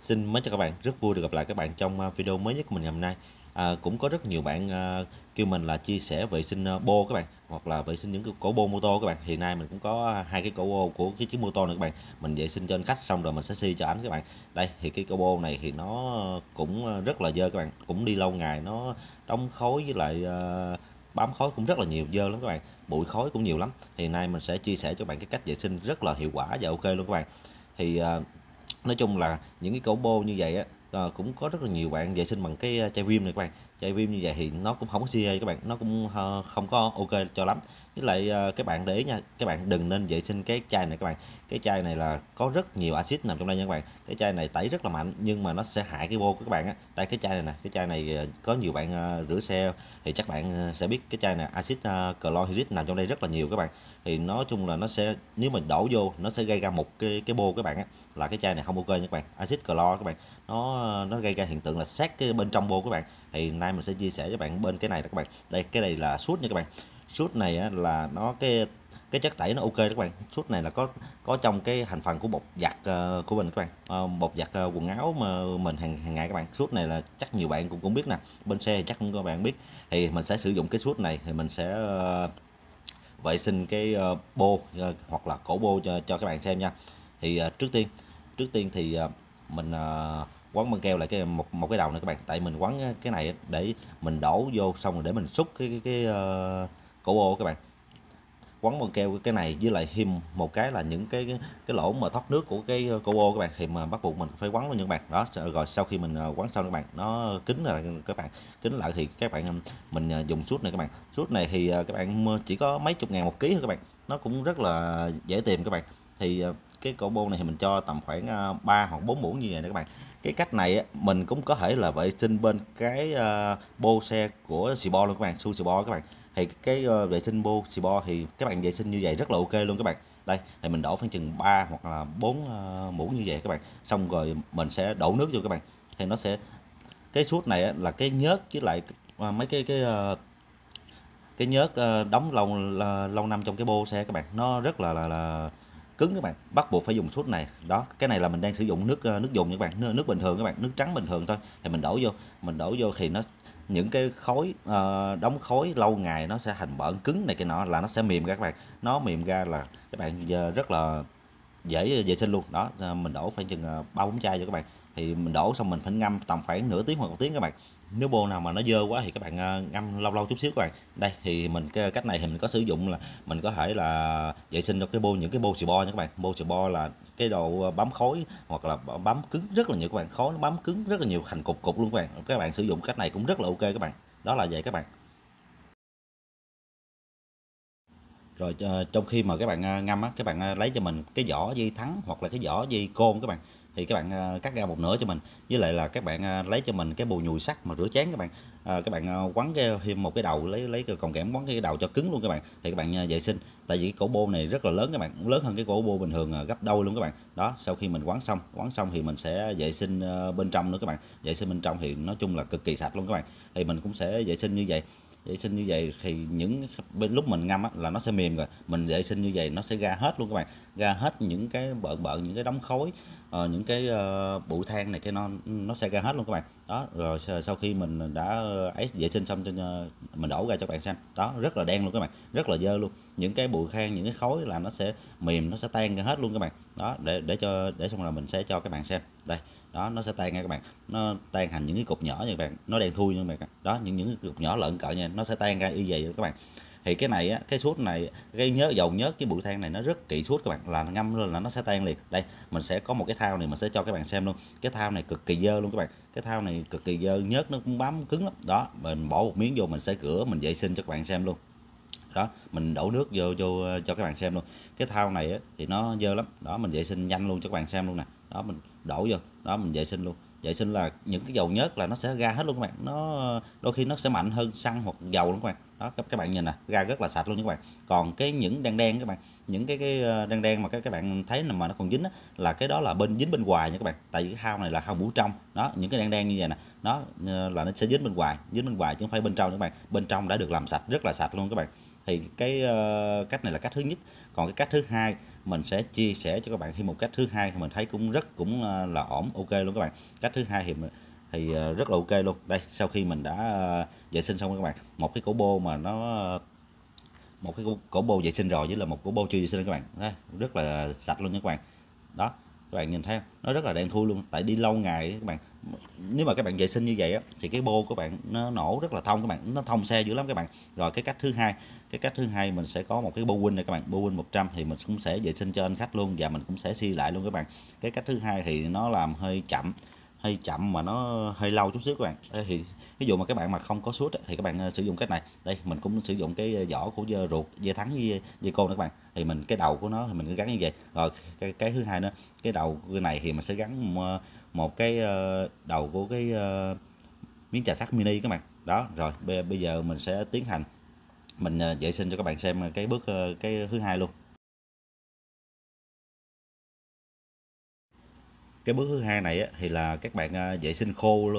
Xin mến chào các bạn, rất vui được gặp lại các bạn trong à, video mới nhất của mình ngày hôm nay. À, cũng có rất nhiều bạn à, kêu mình là chia sẻ vệ sinh à, bô các bạn hoặc là vệ sinh những cái cổ bô mô tô các bạn. Hiện nay mình cũng có à, hai cái cổ bô của cái chiếc mô tô này các bạn. Mình vệ sinh cho anh khách xong rồi mình sẽ si cho anh các bạn. Đây thì cái cổ bô này thì nó cũng rất là dơ các bạn, cũng đi lâu ngày nó đóng khối với lại à, bám khói cũng rất là nhiều dơ lắm các bạn bụi khói cũng nhiều lắm hiện nay mình sẽ chia sẻ cho các bạn cái cách vệ sinh rất là hiệu quả và ok luôn các bạn thì à, nói chung là những cái combo như vậy á à, cũng có rất là nhiều bạn vệ sinh bằng cái ờ, chai viêm này các bạn chai viêm như vậy thì nó cũng không có CA các bạn nó cũng ờ, không có ok cho lắm với lại uh, ờ, các bạn để ý nha các bạn đừng nên vệ sinh cái chai này các bạn cái chai này là có rất nhiều axit nằm trong đây nha các bạn cái chai này tẩy rất là mạnh nhưng mà nó sẽ hại cái bô của các bạn á đây cái chai này nè cái chai này ờ, có nhiều bạn uh, rửa xe thì chắc bạn sẽ biết cái chai này axit uh, chlorhydric nằm trong đây rất là nhiều các bạn thì nói chung là nó sẽ nếu mình đổ vô nó sẽ gây ra một cái cái bô các bạn á là cái chai này không ok nha các bạn axit clo các bạn nó nó gây ra hiện tượng là sát cái bên trong bô các bạn thì nay mình sẽ chia sẻ với bạn bên cái này đó các bạn đây cái này là suốt nha các bạn sút này á, là nó cái cái chất tẩy nó ok các bạn sút này là có có trong cái thành phần của bột giặt uh, của mình các bạn uh, bột giặt uh, quần áo mà mình hàng hàng ngày các bạn sút này là chắc nhiều bạn cũng cũng biết nè bên xe chắc cũng các bạn biết thì mình sẽ sử dụng cái sút này thì mình sẽ uh, vệ sinh cái uh, bô uh, hoặc là cổ bô cho, cho các bạn xem nha thì uh, trước tiên trước tiên thì uh, mình uh, quấn băng keo lại cái một một cái đầu này các bạn tại mình quấn cái này để mình đổ vô xong rồi để mình xúc cái cái, cái uh, cổ bô các bạn quấn băng keo cái này với lại thêm một cái là những cái cái lỗ mà thoát nước của cái ờ, cổ bô các bạn thì mà bắt buộc mình phải quấn luôn những bạn đó rồi sau khi mình ờ, quấn xong các bạn nó kính lại các bạn kính lại thì các bạn mình ờ, dùng suốt này các bạn suốt này thì các bạn chỉ có mấy chục ngàn một ký thôi các bạn nó cũng rất là dễ tìm các bạn thì cái cổ bô này thì mình cho tầm khoảng 3 hoặc 4 muỗng như vậy nè các bạn cái cách này mình cũng có thể là vệ sinh bên cái bô xe của xì bo luôn các bạn su xì bo các bạn thì cái ờ, vệ sinh bô xì bo thì các bạn vệ sinh như vậy rất là ok luôn các bạn đây thì mình đổ khoảng chừng 3 hoặc là 4 ờ, muỗng như vậy các bạn xong rồi mình sẽ đổ nước vô các bạn thì nó sẽ cái suốt này là cái nhớt với lại ờ, mấy cái cái cái nhớt đóng lâu lâu năm trong cái bô xe các bạn nó rất là là, là cứng các bạn bắt buộc phải dùng suốt này đó cái này là mình đang sử dụng nước nước dùng các bạn nước bình thường các bạn nước trắng bình thường thôi thì mình đổ vô mình đổ vô thì nó những cái khối uh, ờ, đóng khối lâu ngày nó sẽ thành bẩn cứng này cái nọ là nó sẽ mềm ra các bạn nó mềm ra là các bạn ờ, rất là dễ vệ sinh luôn đó ờ, mình đổ phải chừng ba bốn chai cho các bạn thì mình đổ xong mình phải ngâm tầm khoảng nửa tiếng hoặc một tiếng các bạn nếu bô nào mà nó dơ quá thì các bạn ờ, ngâm lâu lâu chút xíu các bạn đây thì mình cái cách này thì mình có sử dụng là mình có thể là vệ sinh cho cái bô những cái bô xì bo nha các bạn bô xì bo là cái đồ ờ, bám khối hoặc là bám cứng rất là nhiều các bạn khối nó bám cứng rất là nhiều thành cục cục luôn các bạn các bạn sử dụng cách này cũng rất là ok các bạn đó là vậy các bạn rồi ờ, trong khi mà các bạn ngâm á các bạn lấy cho mình cái vỏ dây thắng hoặc là cái vỏ dây côn các bạn thì các bạn à, cắt ra một nửa cho mình với lại là các bạn à, lấy cho mình cái bù nhùi sắt mà rửa chén các bạn à, các bạn à, quấn thêm một cái đầu lấy lấy cái còng kẽm quấn cái đầu cho cứng luôn các bạn thì các bạn vệ sinh tại vì cái cổ bô này rất là lớn các bạn lớn hơn cái cổ bô bình thường gấp đôi luôn các bạn đó sau khi mình quấn xong quấn xong thì mình sẽ vệ sinh bên trong nữa các bạn vệ sinh bên trong thì nói chung là cực kỳ sạch luôn các bạn thì mình cũng sẽ vệ sinh như vậy vệ sinh như vậy thì những bên lúc mình ngâm á, là nó sẽ mềm rồi mình vệ sinh như vậy nó sẽ ra hết luôn các bạn ra hết những cái bợn bợn những cái đóng khối uh, ờ, những cái uh, bụi than này cái nó nó sẽ ra hết luôn các bạn đó rồi sau khi mình đã ấy vệ sinh xong cho mình đổ ra cho các bạn xem đó rất là đen luôn các bạn rất là dơ luôn những cái bụi than những cái khối là nó sẽ mềm nó sẽ tan ra hết luôn các bạn đó để để cho để xong là mình sẽ cho các bạn xem đây đó nó sẽ tan nha các bạn nó tan thành những cái cục nhỏ như các bạn nó đen thui như các bạn đó những những cục nhỏ lợn cỡ nha nó sẽ tan ra y vậy các bạn thì cái này á, cái suốt này cái nhớ dầu nhớt cái bụi than này nó rất kỹ suốt các bạn là ngâm lên là nó sẽ tan liền đây mình sẽ có một cái thao này mình sẽ cho các bạn xem luôn cái thao này cực kỳ dơ luôn các bạn cái thao này cực kỳ dơ nhớt nó cũng bám cứng lắm đó mình bỏ một miếng vô mình sẽ rửa mình vệ sinh cho các bạn xem luôn đó mình đổ nước vô vô cho các bạn xem luôn cái thao này á, thì nó dơ lắm đó mình vệ sinh nhanh luôn cho các bạn xem luôn nè đó mình đổ vô đó mình vệ sinh luôn vệ sinh là những cái dầu nhớt là nó sẽ ra hết luôn các bạn nó đôi khi nó sẽ mạnh hơn xăng hoặc dầu luôn các bạn đó các, các bạn nhìn nè ra rất là sạch luôn các bạn còn cái những đen đen các bạn những cái cái ờ, đen đen mà các các bạn thấy mà nó còn dính đó là cái đó là bên dính bên ngoài nha các bạn tại vì cái hao này là hao mũ trong đó những cái đen đen như vậy nè nó ờ, là nó sẽ dính bên ngoài dính bên ngoài chứ không phải bên trong các bạn bên trong đã được làm sạch rất là sạch luôn các bạn thì cái uh, cách này là cách thứ nhất còn cái cách thứ hai mình sẽ chia sẻ cho các bạn thêm một cách thứ hai thì mình thấy cũng rất cũng là, ờ, là ổn ok luôn các bạn cách thứ hai thì thì uh, rất là ok luôn đây sau khi mình đã uh, vệ sinh xong các bạn một cái cổ bô mà nó một cái cổ bô vệ sinh rồi với là một cổ bô chưa vệ sinh các bạn đây, rất là sạch luôn nha các bạn đó các bạn nhìn thấy nó rất là đen thui luôn tại đi lâu ngày các bạn nếu mà các bạn vệ sinh như vậy á, thì cái bô của bạn nó nổ rất là thông các bạn nó thông xe dữ lắm các bạn rồi cái cách thứ hai cái cách thứ hai mình sẽ có một cái bô win này các bạn bô win 100 thì mình cũng sẽ vệ sinh cho anh khách luôn và mình cũng sẽ si lại luôn các bạn cái cách thứ hai thì nó làm hơi chậm hơi chậm mà nó hơi lâu chút xíu các bạn thì ví dụ mà các bạn mà không có suốt thì các bạn ờ, sử dụng cách này đây mình cũng sử dụng cái ờ, vỏ của dưa ruột dưa thắng với dưa côn các bạn thì mình cái đầu của nó thì mình cứ gắn như vậy rồi cái, cái thứ hai nữa cái đầu này thì mình sẽ gắn ờ, một cái đầu của cái miếng trà sắt mini các bạn đó rồi bây giờ mình sẽ tiến hành mình vệ sinh cho các bạn xem cái bước cái thứ hai luôn cái bước thứ hai này á, thì là các bạn à, vệ sinh khô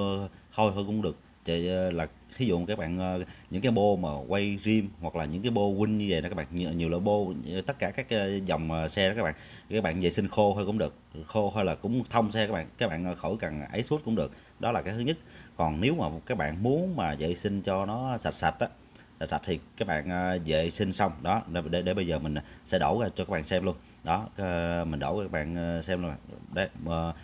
thôi thôi cũng được thì à, là ví dụ các bạn à, những cái bô mà quay rim hoặc là những cái bô win như vậy đó các bạn nhiều, nhiều loại bô tất cả các dòng xe đó các bạn các bạn vệ sinh khô thôi cũng được khô hay là cũng thông xe các bạn các bạn khỏi cần ấy suốt cũng được đó là cái thứ nhất còn nếu mà các bạn muốn mà vệ sinh cho nó sạch sạch á sạch thì các bạn ờ, vệ sinh xong đó để, để bây giờ mình ờ, sẽ đổ ra cho các bạn xem luôn đó ờ, mình đổ các bạn xem luôn đấy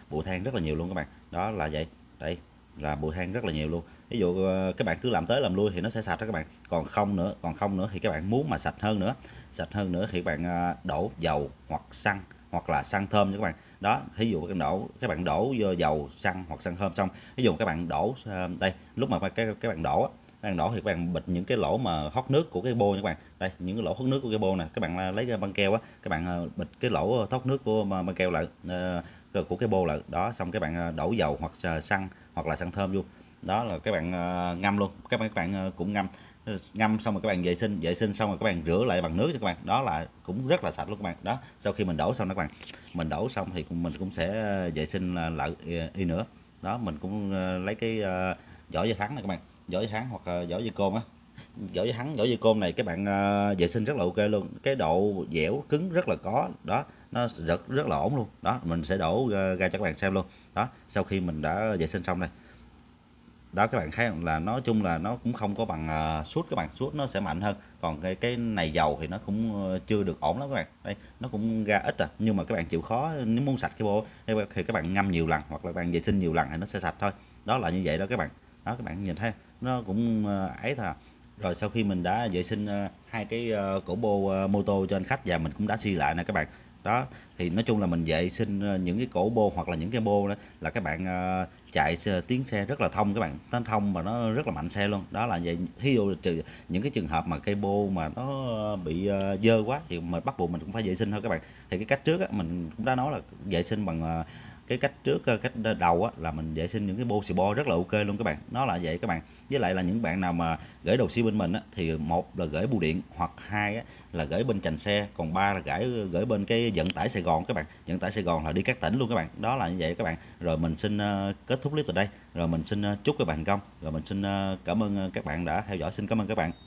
bụi than rất là nhiều luôn các bạn đó là vậy đấy là bụi than rất là nhiều luôn ví dụ các bạn cứ làm tới làm lui thì nó sẽ sạch đó các bạn còn không nữa còn không nữa thì các bạn muốn mà sạch hơn nữa sạch hơn nữa thì các bạn đổ dầu hoặc xăng hoặc là xăng thơm nha các bạn đó ví dụ các bạn đổ các bạn đổ vô dầu xăng hoặc xăng thơm xong ví dụ các bạn đổ đây lúc mà các các bạn đổ các bạn đổ thì các bạn bịt những cái lỗ mà hốc nước của cái bô nha các bạn đây những cái lỗ hốc nước của cái bô nè các bạn à, lấy cái băng keo á các bạn à, bịt cái lỗ thoát à, nước của băng keo lại của cái bô lại đó xong các bạn đổ dầu hoặc xăng hoặc là xăng thơm luôn. đó là các bạn ngâm luôn các bạn các bạn cũng ngâm ngâm xong rồi các bạn vệ sinh vệ sinh xong rồi các bạn rửa lại bằng nước cho các bạn đó là cũng rất là sạch luôn các bạn đó sau khi mình đổ xong đó các bạn mình đổ xong thì mình cũng sẽ vệ sinh lại y nữa đó mình cũng lấy cái vỏ dây thắng này các bạn giỏi dây hắn hoặc ờ, vỏ dây côn á giỏi dây hắn vỏ dây côn này các bạn ờ, vệ sinh rất là ok luôn cái độ dẻo cứng rất là có đó nó rất rất là ổn luôn đó mình sẽ đổ ờ, ra cho các bạn xem luôn đó sau khi mình đã vệ sinh xong đây đó các bạn thấy là nói chung là nó cũng không có bằng uh, suốt các bạn suốt nó sẽ mạnh hơn còn cái cái này dầu thì nó cũng chưa được ổn lắm các bạn đây nó cũng ra ít à nhưng mà các bạn chịu khó nếu muốn sạch cái bộ thì các bạn ngâm nhiều lần hoặc là các bạn vệ sinh nhiều lần thì nó sẽ sạch thôi đó là như vậy đó các bạn đó các bạn nhìn thấy nó cũng ờ, ấy thà rồi sau khi mình đã vệ sinh ờ, hai cái ờ, cổ bô mô tô cho anh khách và mình cũng đã xi lại nè các bạn đó thì nói chung là mình vệ sinh những cái cổ bô hoặc là những cái bô đó là các bạn chạy tiếng xe rất là thông các bạn nó thông mà nó rất là mạnh xe luôn đó là vậy ví dụ trừ những cái trường hợp mà cây bô mà nó bị dơ quá thì mình bắt buộc mình cũng phải vệ sinh thôi các bạn thì cái cách trước á, mình cũng đã nói là vệ sinh bằng cái cách trước ờ, cách đầu á, là mình vệ sinh những cái bô xì bo rất là ok luôn các bạn nó là vậy các bạn với lại là những bạn nào mà gửi đồ xi bên mình á, thì một là gửi bưu điện hoặc hai á, là gửi bên chành xe còn ba là gửi gửi bên cái vận tải Sài Gòn các bạn vận tải Sài Gòn là đi các tỉnh luôn các bạn đó là như vậy các bạn rồi mình xin ờ, kết thúc clip từ đây rồi mình xin ờ, chúc các bạn thành công rồi mình xin cảm ơn các bạn đã theo dõi xin cảm ơn các bạn